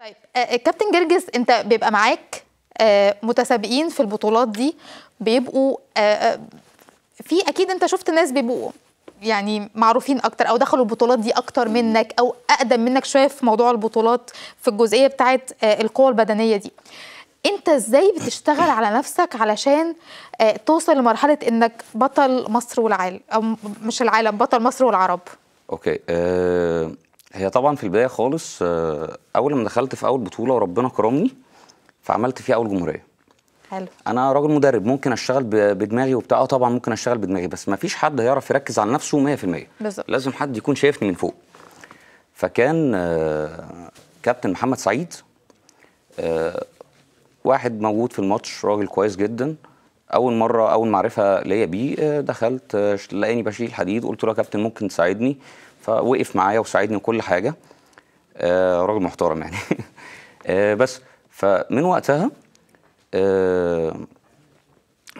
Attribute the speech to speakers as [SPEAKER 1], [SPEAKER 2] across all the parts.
[SPEAKER 1] طيب آه، آه، كابتن جرجس انت بيبقى معاك آه، متسابقين في البطولات دي بيبقوا في اكيد انت شفت ناس بيبقوا يعني معروفين اكتر او دخلوا البطولات دي اكتر منك او اقدم منك شويه في موضوع البطولات في الجزئيه بتاعه القوه البدنيه دي انت ازاي بتشتغل على نفسك علشان توصل لمرحله انك بطل مصر والعالم او مش العالم بطل مصر والعرب
[SPEAKER 2] اوكي هي طبعا في البدايه خالص آه، اول ما دخلت في اول بطوله وربنا كرمني فعملت فيها اول جمهوريه حلو انا راجل مدرب ممكن اشتغل بدماغي وبتاع اه طبعا ممكن اشتغل بدماغي بس ما فيش حد هيعرف يركز على نفسه 100% بالظبط لازم حد يكون شايفني من فوق فكان آه، كابتن محمد سعيد آه، واحد موجود في الماتش راجل كويس جدا اول مره اول معرفه ليا بيه دخلت لقاني بشيل حديد قلت له يا كابتن ممكن تساعدني فوقف معايا وساعدني وكل حاجه آه راجل محترم يعني آه بس فمن وقتها آه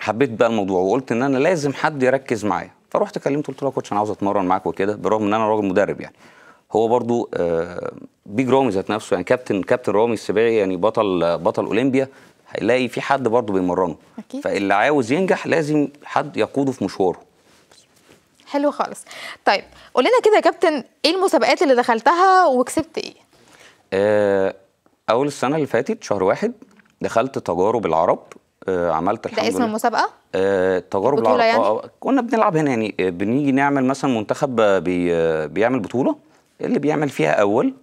[SPEAKER 2] حبيت بقى الموضوع وقلت ان انا لازم حد يركز معايا فرحت كلمته قلت له يا كوتش انا عاوز اتمرن معاك وكده بالرغم ان انا راجل مدرب يعني هو برضو آه، بيج رامي ذات نفسه يعني كابتن كابتن رامي السباعي يعني بطل بطل اولمبيا هيلاقي في حد برضو بيمرنه أكيد. فاللي عاوز ينجح لازم حد يقوده في مشواره
[SPEAKER 1] حلو خالص طيب قول لنا كده يا كابتن ايه المسابقات اللي دخلتها وكسبت ايه
[SPEAKER 2] آه، اول السنه اللي فاتت شهر واحد دخلت تجارب العرب آه، عملت الحمد ده اسم المسابقه آه، تجارب العرب يعني؟ آه كنا بنلعب هنا يعني بنيجي نعمل مثلا منتخب بي بيعمل بطوله اللي بيعمل فيها اول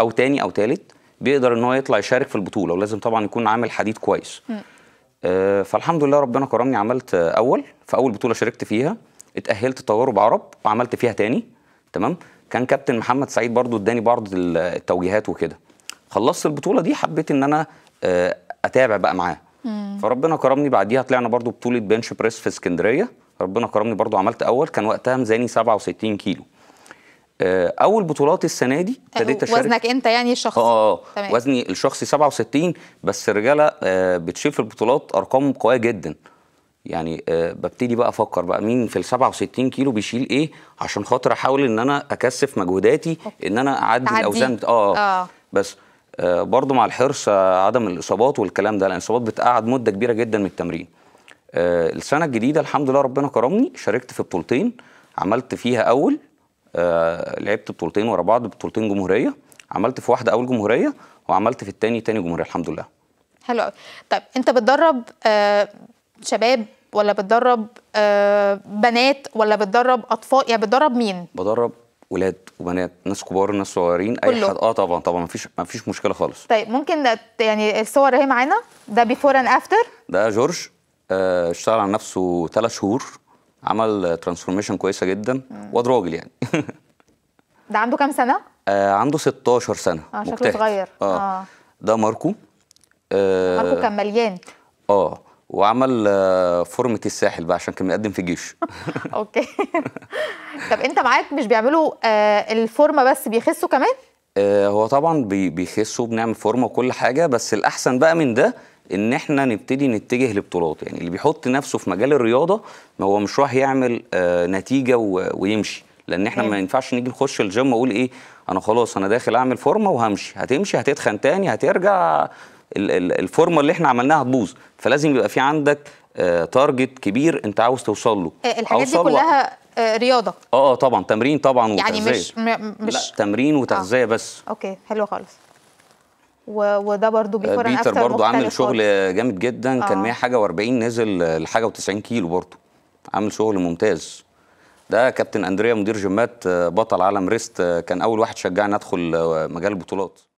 [SPEAKER 2] او تاني او تالت بيقدر ان هو يطلع يشارك في البطوله ولازم طبعا يكون عامل حديد كويس م. فالحمد لله ربنا كرمني عملت اول في اول بطوله شاركت فيها اتاهلت تجارب عرب وعملت فيها تاني تمام كان كابتن محمد سعيد برضو اداني بعض التوجيهات وكده خلصت البطوله دي حبيت ان انا آه، اتابع بقى معاه فربنا كرمني بعديها طلعنا برضو بطوله بنش بريس في اسكندريه ربنا كرمني برضو عملت اول كان وقتها ميزاني 67 كيلو آه، اول بطولات السنه دي ابتديت اشارك وزنك
[SPEAKER 1] انت يعني الشخصي اه, آه،
[SPEAKER 2] وزني الشخصي 67 بس الرجاله بتشيل في البطولات ارقام قويه جدا يعني أه ببتدي بقى افكر بقى مين في ال 67 كيلو بيشيل ايه عشان خاطر احاول ان انا اكثف مجهوداتي ان انا اعدي الاوزان اه, آه. بس آه برضو مع الحرص آه، عدم الاصابات والكلام ده لان الاصابات بتقعد مده كبيره جدا من التمرين آه السنه الجديده الحمد لله ربنا كرمني شاركت في بطولتين عملت فيها اول آه لعبت بطولتين ورا بعض بطولتين جمهوريه عملت في واحده اول جمهوريه وعملت في الثاني ثاني جمهوريه الحمد لله
[SPEAKER 1] حلو طيب انت بتدرب آه شباب ولا بتدرب آه، بنات ولا بتدرب اطفال يعني بتدرب مين
[SPEAKER 2] بدرب ولاد وبنات ناس كبار ناس صغيرين اي حد اه طبعا طبعا مفيش مفيش مشكله خالص
[SPEAKER 1] طيب ممكن يعني الصور اهي معانا ده بيفور اند افتر
[SPEAKER 2] ده جورج آه، اشتغل على نفسه ثلاث شهور عمل ترانسفورميشن كويسه جدا واد راجل يعني
[SPEAKER 1] ده عنده كام سنه
[SPEAKER 2] آه عنده 16 سنه اه شكله صغير آه. اه ده ماركو آه ماركو كان مليان اه وعمل آه، فورمة الساحل بقى عشان كان مقدم في الجيش اوكي
[SPEAKER 1] طب انت معاك مش بيعملوا آه، الفورمه بس بيخسوا كمان
[SPEAKER 2] آه، هو طبعا بيخسوا بنعمل فورمه وكل حاجه بس الاحسن بقى من ده ان احنا نبتدي نتجه لبطولات يعني اللي بيحط نفسه في مجال الرياضه ما هو مش راح يعمل نتيجه ويمشي لان احنا ما أيوه. ينفعش نيجي نخش الجيم واقول ايه انا خلاص انا داخل اعمل فورمه وهمشي هتمشي هتتخن تاني هترجع الفورمه اللي احنا عملناها هتبوظ فلازم يبقى في عندك تارجت آه، كبير انت عاوز توصل له آه، الحاجات دي كلها آه، رياضه اه اه طبعا تمرين طبعا وتغذيه يعني مش مش لا تمرين وتغذيه آه. بس
[SPEAKER 1] اوكي حلو خالص و... وده برضو اكتر بيتر برضو عامل شغل
[SPEAKER 2] جامد جدا آه. كان 100 حاجه و40 نزل لحاجه و90 كيلو برضو عامل شغل ممتاز ده كابتن اندريا مدير جيمات بطل عالم ريست كان اول واحد شجعني ادخل مجال البطولات